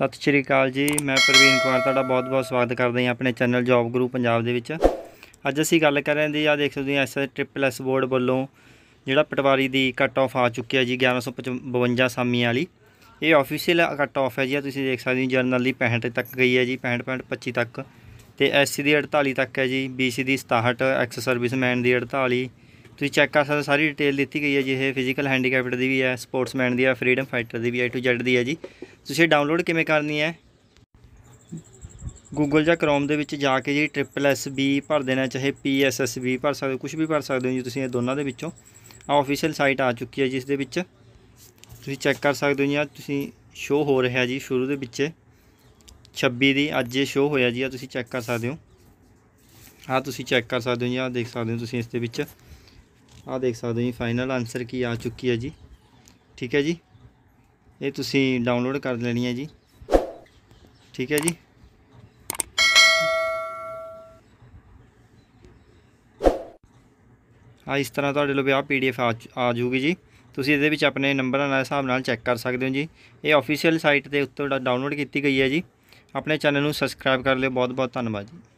ਸਤਿ ਸ਼੍ਰੀ ਅਕਾਲ ਜੀ ਮੈਂ ਪ੍ਰਵੀਨ ਕੁਮਾਰ ਤੁਹਾਡਾ ਬਹੁਤ-ਬਹੁਤ ਸਵਾਗਤ ਕਰਦਾ ਹਾਂ ਆਪਣੇ ਚੈਨਲ ਜੌਬ ਗਰੂ ਪੰਜਾਬ ਦੇ ਵਿੱਚ ਅੱਜ ਅਸੀਂ ਗੱਲ ਕਰ ਰਹੇ ਹਾਂ ਜੀ ਆ ਦੇਖ ਸਕਦੇ ਹੋ ਐਸ ਟ੍ਰਿਪਲ ਐਸ ਬੋਰਡ ਵੱਲੋਂ ਜਿਹੜਾ ਪਟਵਾਰੀ ਦੀ ਕੱਟ ਆਫ ਆ ਚੁੱਕੀ ਹੈ ਜੀ 1152 ਸਾਮੀ ਵਾਲੀ ਇਹ ਆਫੀਸ਼ੀਅਲ ਕੱਟ ਆਫ ਹੈ ਜੀ ਤੁਸੀਂ ਦੇਖ ਸਕਦੇ ਹੋ ਜਨਰਲ ਦੀ 65 ਤੱਕ ਗਈ ਹੈ ਜੀ 65 25 ਤੱਕ ਤੇ ਐਸਸੀ ਦੀ 48 ਤੱਕ ਹੈ ਜੀ ਬੀਸੀ ਦੀ 67 ਐਕਸ ਸਰਵਿਸਮੈਨ ਦੀ 48 ਤੁਸੀਂ ਚੈੱਕ ਕਰ ਸਕਦੇ ਸਾਰੀ ਡਿਟੇਲ ਦਿੱਤੀ ਗਈ ਹੈ ਜੀ ਇਹ ਫਿਜ਼ੀਕਲ ਹੈਂਡੀਕੈਪਡ ਦੀ ਵੀ ਹੈ ਸਪੋਰਟਸਮੈਨ ਦੀ ਹੈ ਫਰੀडम ਫਾਈਟਰ ਦੀ ਵੀ ਹੈ ਟੂ ਜ਼ੈਡ ਦੀ ਹੈ ਜੀ ਤੁਸੀਂ ਡਾਊਨਲੋਡ ਕਿਵੇਂ ਕਰਨੀ ਹੈ Google ਜਾਂ Chrome ਦੇ ਵਿੱਚ ਜਾ ਕੇ ਜੀ ਟ੍ਰਿਪਲ ਐਸ ਬੀ ਭਰ ਦੇਣਾ ਚਾਹੇ ਪੀ ਐਸ ਐਸ ਬੀ ਭਰ ਸਕਦੇ ਹੋ ਕੁਝ ਵੀ ਭਰ ਸਕਦੇ ਹੋ ਜੀ ਤੁਸੀਂ ਇਹ ਦੋਨਾਂ ਦੇ ਵਿੱਚੋਂ ਆ ਆਫੀਸ਼ੀਅਲ ਸਾਈਟ ਆ ਚੁੱਕੀ ਹੈ ਜਿਸ ਦੇ ਵਿੱਚ ਤੁਸੀਂ ਚੈੱਕ ਕਰ ਸਕਦੇ ਹੋ ਜੀ ਆ ਤੁਸੀਂ ਸ਼ੋ ਹੋ ਰਿਹਾ ਜੀ ਸ਼ੁਰੂ ਦੇ ਵਿੱਚ 26 ਦੀ ਅੱਜ ਇਹ ਸ਼ੋ ਹੋਇਆ ਜੀ ਆ ਤੁਸੀਂ ਚੈੱਕ ਕਰ ਸਕਦੇ ਹੋ ਆ ਤੁਸੀਂ ਚੈੱਕ ਕਰ ਸਕਦੇ ਹੋ ਜੀ ਆ ਦੇਖ ਸਕਦੇ ਹੋ ਤੁਸੀਂ ਇਸ ਦੇ ਵਿੱਚ ਆ ਦੇਖ ਸਕਦੇ ਹੋ ਜੀ ਫਾਈਨਲ ਆਨਸਰ ਕੀ ਆ ਚੁੱਕੀ ਹੈ ਜੀ ਠੀਕ ਹੈ ਜੀ ਇਹ ਤੁਸੀਂ ਡਾਊਨਲੋਡ ਕਰ ਲੈਣੀ ਹੈ ਜੀ ਠੀਕ ਹੈ ਜੀ ਆ ਇਸ ਤਰ੍ਹਾਂ ਤੁਹਾਡੇ ਲੋ ਆ ਪੀਡੀਐਫ ਆ ਜੂਗੀ ਜੀ ਤੁਸੀਂ ਇਹਦੇ ਵਿੱਚ ਆਪਣੇ ਨੰਬਰਾਂ ਨਾਲ ਹਿਸਾਬ ਨਾਲ ਚੈੱਕ ਕਰ ਸਕਦੇ ਹੋ ਜੀ ਇਹ ਆਫੀਸ਼ੀਅਲ ਸਾਈਟ ਤੇ ਉੱਤੋਂ ਡਾਊਨਲੋਡ ਕੀਤੀ ਗਈ ਹੈ ਜੀ ਆਪਣੇ ਚੈਨਲ ਨੂੰ ਸਬਸਕ੍ਰਾਈਬ ਕਰ ਲਿਓ ਬਹੁਤ ਬਹੁਤ ਧੰਨਵਾਦ ਜੀ